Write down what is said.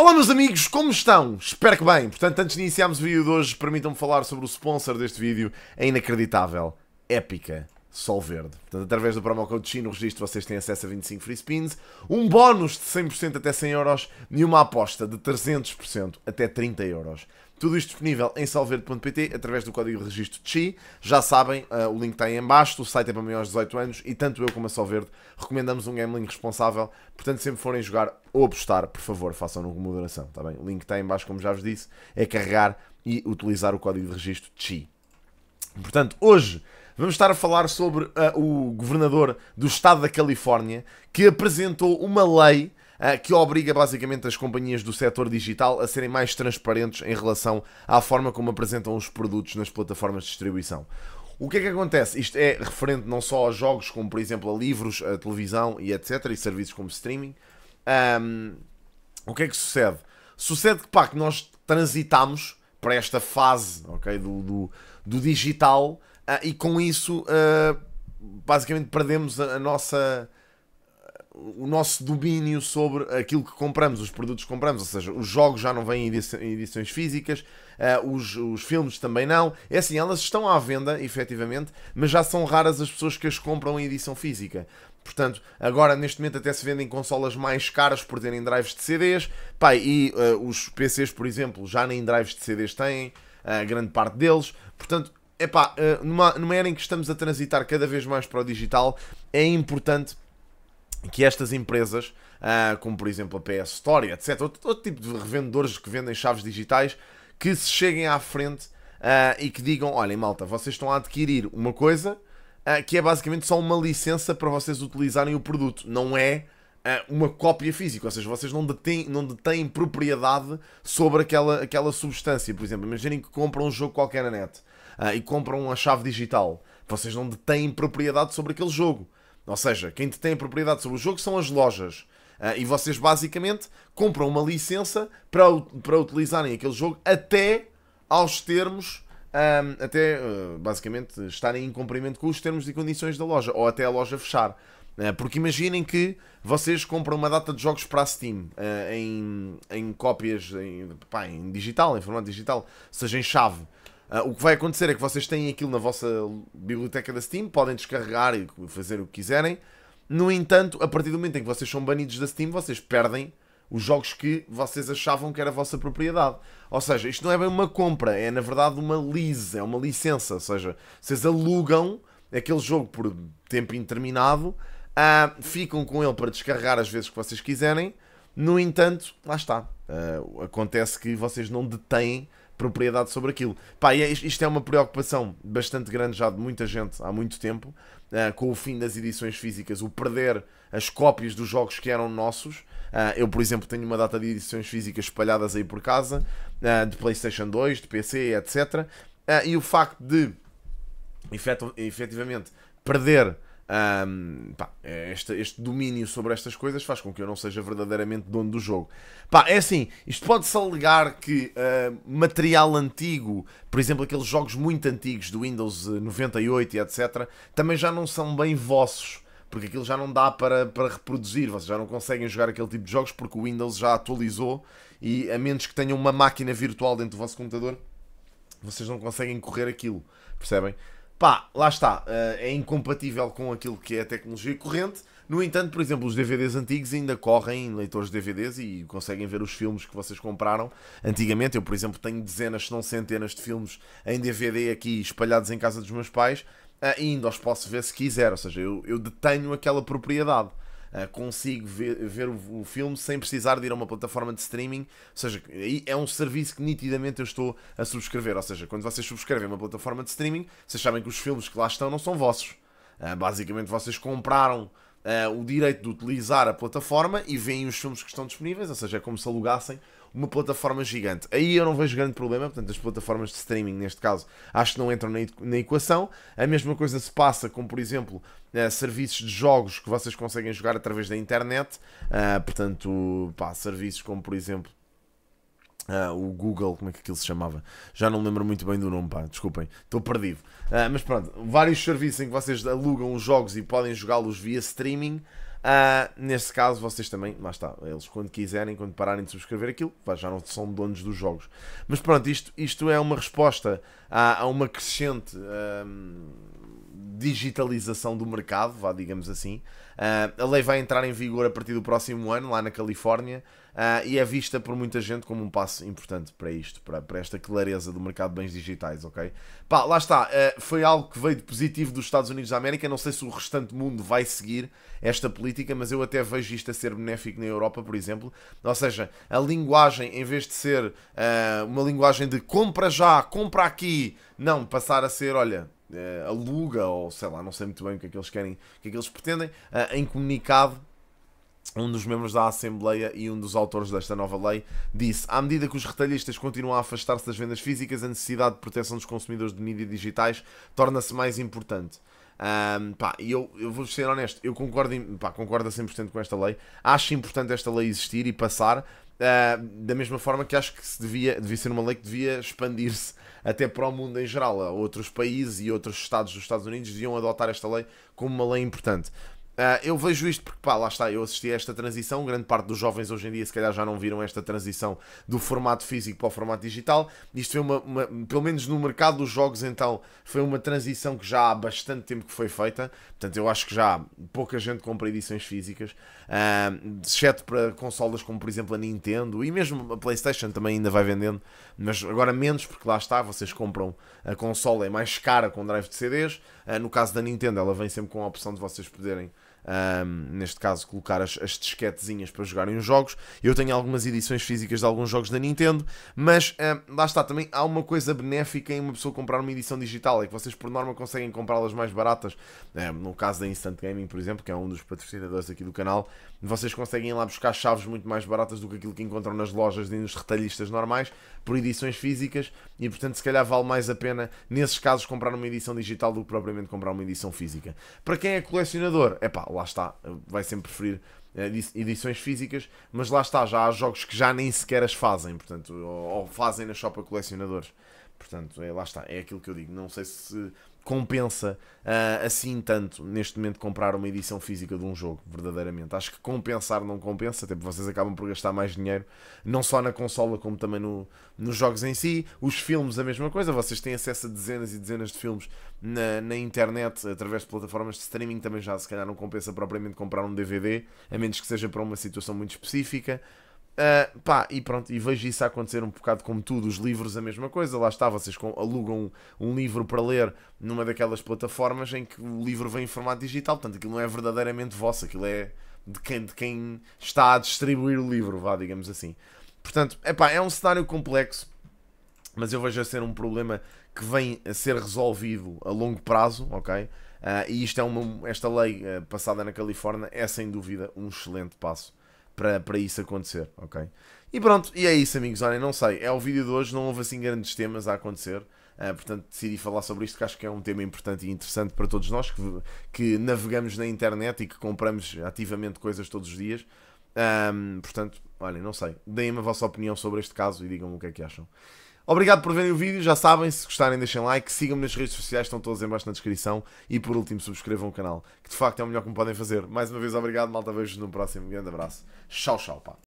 Olá meus amigos, como estão? Espero que bem. Portanto, antes de iniciarmos o vídeo de hoje, permitam-me falar sobre o sponsor deste vídeo, a inacreditável Épica Sol Verde. Portanto, através do promo code Chino, registro, vocês têm acesso a 25 free spins, um bónus de 100% até 100 euros e uma aposta de 300% até 30 euros. Tudo isto disponível em solverde.pt através do código de registro CHI. Já sabem, uh, o link está aí em baixo, o site é para maiores de 18 anos e tanto eu como a Solverde recomendamos um gambling responsável. Portanto, sempre forem jogar ou apostar, por favor, façam-no com moderação, está bem? O link está aí em baixo, como já vos disse, é carregar e utilizar o código de registro CHI. Portanto, hoje vamos estar a falar sobre uh, o governador do estado da Califórnia que apresentou uma lei ah, que obriga basicamente as companhias do setor digital a serem mais transparentes em relação à forma como apresentam os produtos nas plataformas de distribuição. O que é que acontece? Isto é referente não só a jogos, como por exemplo a livros, a televisão e etc., e serviços como streaming. Um, o que é que sucede? Sucede que, pá, que nós transitamos para esta fase okay, do, do, do digital uh, e com isso uh, basicamente perdemos a, a nossa o nosso domínio sobre aquilo que compramos, os produtos que compramos, ou seja, os jogos já não vêm em edições físicas, uh, os, os, filmes também não. É assim, elas estão à venda, efetivamente, mas já são raras as pessoas que as compram em edição física. Portanto, agora neste momento até se vendem consolas mais caras por terem drives de CDs. Pai, e uh, os PCs, por exemplo, já nem drives de CDs têm, uh, grande parte deles. Portanto, é uh, numa, numa era em que estamos a transitar cada vez mais para o digital, é importante que estas empresas, ah, como por exemplo a PS Store, etc., outro, tipo de revendedores que vendem chaves digitais, que se cheguem à frente ah, e que digam: olhem, malta, vocês estão a adquirir uma coisa ah, que é basicamente só uma licença para vocês utilizarem o produto, não é uma cópia física, ou seja, vocês não detêm, não detêm propriedade sobre aquela, aquela substância. Por exemplo, imaginem que compram um jogo qualquer na net e compram uma chave digital, vocês não detêm propriedade sobre aquele jogo. Ou seja, quem detém a propriedade sobre o jogo são as lojas. Uh, e vocês basicamente compram uma licença para, para utilizarem aquele jogo até aos termos, um, até uh, basicamente estarem em cumprimento com os termos e condições da loja, ou até a loja fechar. Uh, porque imaginem que vocês compram uma data de jogos para a Steam em, em cópias, em, pá, em digital, em formato digital, seja em chave. Uh, o que vai acontecer é que vocês têm aquilo na vossa biblioteca da Steam, podem descarregar e fazer o que quiserem. No entanto, a partir do momento em que vocês são banidos da Steam, vocês perdem os jogos que vocês achavam que era a vossa propriedade. Ou seja, isto não é bem uma compra, é na verdade uma lease, é uma licença. Ou seja, vocês alugam aquele jogo por tempo interminado, uh, ah, ficam com ele para descarregar as vezes que vocês quiserem. No entanto, lá está. Uh, acontece que vocês não detêm propriedade sobre aquilo. Pá, é isto é uma preocupação bastante grande já de muita gente há muito tempo, uh, com o fim das edições físicas, o perder as cópias dos jogos que eram nossos. Uh, eu, por exemplo, tenho uma data de edições físicas espalhadas aí por casa, uh, de PlayStation 2, de PC, etc. e o facto de, efetivamente, perder um, pá, este, este, domínio sobre estas coisas faz com que eu não seja verdadeiramente dono do jogo. Pá, é assim, isto pode-se alegar que uh, material antigo, por exemplo, aqueles jogos muito antigos do Windows 98 e etc., também já não são bem vossos. Porque aquilo já não dá para, para reproduzir, vocês já não conseguem jogar aquele tipo de jogos porque o Windows já atualizou e a menos que tenham uma máquina virtual dentro do vosso computador, vocês não conseguem correr aquilo, percebem? Pá, lá está. Eh, é incompatível com aquilo que é a tecnologia corrente. No entanto, por exemplo, os DVDs antigos ainda correm em leitores de DVDs e conseguem ver os filmes que vocês compraram antigamente. Eu, por exemplo, tenho dezenas, se não centenas de filmes em DVD aqui espalhados em casa dos meus pais. Eh, ainda os posso ver se quiser, ou seja, eu, eu detenho aquela propriedade. Eh, consigo ver, ver o filme sem precisar de ir a uma plataforma de streaming. Ou seja, é um serviço que nitidamente eu estou a subscrever. Ou seja, quando vocês subscrevem uma plataforma de streaming, vocês sabem que os filmes que lá estão não são vossos. Eh, basicamente, vocês compraram. Eh, o direito de utilizar a plataforma e veem os filmes que estão disponíveis, ou seja, é como se alugassem uma plataforma gigante. Aí eu não vejo grande problema, portanto, as plataformas de streaming, neste caso, acho que não entram na equação. A mesma coisa se passa com, por exemplo, eh, serviços de jogos que vocês conseguem jogar através da internet, eh, portanto, pá, serviços como, por exemplo. Uh, o Google, como é que aquilo se chamava? Já não lembro muito bem do nome, pá, desculpem, estou perdido. Uh, mas pronto, vários serviços em que vocês alugam os jogos e podem jogá-los via streaming. Uh, neste caso, vocês também, lá está, eles quando quiserem, quando pararem de subscrever aquilo, já não são donos dos jogos. Mas pronto, isto, isto é uma resposta a, a uma crescente. Um, ah, digitalização do mercado, vá, digamos assim. Uh, a lei vai entrar em vigor a partir do próximo ano, lá na Califórnia, uh, e é vista por muita gente como um passo importante para isto, para, para esta clareza do mercado de bens digitais, ok? Pá, lá está, uh, foi algo que veio de positivo dos Estados Unidos da América, não sei se o restante mundo vai seguir esta política, mas eu até vejo isto a ser benéfico na Europa, por exemplo. Ou seja, a linguagem, em vez de ser uma linguagem de compra já, compra aqui, não, passar a ser, olha, uh, aluga, ou sei lá, não sei muito bem o que é que eles querem, o que é que eles pretendem, uh, em comunicado. Um dos membros da Assembleia e um dos autores desta nova lei disse: À medida que os retalhistas continuam a afastar-se das vendas físicas, a necessidade de proteção dos consumidores de mídia digitais torna-se mais importante. Um, pá, eu, eu vou ser honesto, eu concordo, pá, concordo a 100% com esta lei. Acho importante esta lei existir e passar, Uh, da mesma forma que acho que se devia, devia ser uma lei que devia expandir-se até para o mundo em geral. Ah, outros países e outros estados dos Estados Unidos deviam adotar esta lei como uma lei importante. Uh, eu vejo isto porque, pá, lá está, eu assisti a esta transição. Grande parte dos jovens hoje em dia, se calhar, já não viram esta transição do formato físico para o formato digital. Isto foi uma, uma pelo menos no mercado dos jogos, então, foi uma transição que já há bastante tempo que foi feita. Portanto, eu acho que já pouca gente compra edições físicas, uh, exceto para consolas como, por exemplo, a Nintendo e mesmo a PlayStation também ainda vai vendendo, mas agora menos, porque lá está, vocês compram a consola, é mais cara com drive de CDs. Uh, ah, no caso da Nintendo, ela vem sempre com a opção de vocês poderem um, neste caso colocar as, as disquetezinhas para jogarem os jogos. Eu tenho algumas edições físicas de alguns jogos da Nintendo, mas um, lá está, também há uma coisa benéfica em uma pessoa comprar uma edição digital, é que vocês por norma conseguem comprá-las mais baratas. Um, no caso da Instant Gaming, por exemplo, que é um dos patrocinadores aqui do canal, vocês conseguem ir lá buscar chaves muito mais baratas do que aquilo que encontram nas lojas e nos retalhistas normais, por edições físicas, e portanto se calhar vale mais a pena, nesses casos, comprar uma edição digital do que propriamente comprar uma edição física. Para quem é colecionador, é pá, lá está, vai sempre preferir eh, edições físicas, mas lá está, já há jogos que já nem sequer as fazem, portanto, ou, fazem na shop colecionadores. Portanto, é, lá está, é aquilo que eu digo. Não sei se compensa uh, assim tanto neste momento comprar uma edição física de um jogo, verdadeiramente. Acho que compensar não compensa, até porque vocês acabam por gastar mais dinheiro, não só na consola, como também no, nos jogos em si. Os filmes, a mesma coisa, vocês têm acesso a dezenas e dezenas de filmes na, na internet, através de plataformas de streaming, também já se calhar não compensa propriamente comprar um DVD, a menos que seja para uma situação muito específica. Uh, pá, e pronto, e vejo isso acontecer um bocado como tudo, os livros a mesma coisa, lá está, vocês alugam um, um livro para ler numa daquelas plataformas em que o livro vem em formato digital, portanto aquilo não é verdadeiramente vosso, aquilo é de quem, de quem está a distribuir o livro, vá, digamos assim. Portanto, é pá, é um cenário complexo, mas eu vejo a ser um problema que vem a ser resolvido a longo prazo, ok? Uh, e isto é uma, esta lei uh, passada na Califórnia é sem dúvida um excelente passo para, para isso acontecer, ok? E pronto, e é isso, amigos. Olhem, não sei, é o vídeo de hoje, não houve assim grandes temas a acontecer. Uh, portanto, decidi falar sobre isto, que acho que é um tema importante e interessante para todos nós que, que navegamos na internet e que compramos ativamente coisas todos os dias. Um, ah, portanto, olhem, não sei. Deem-me a vossa opinião sobre este caso e digam-me o que é que acham. Obrigado por verem o vídeo, já sabem, se gostarem deixem like, sigam-me nas redes sociais, estão todas em baixo na descrição e por último subscrevam o canal, que de facto é o melhor que me podem fazer. Mais uma vez obrigado, malta, vejo-vos no próximo, grande abraço, tchau tchau pá.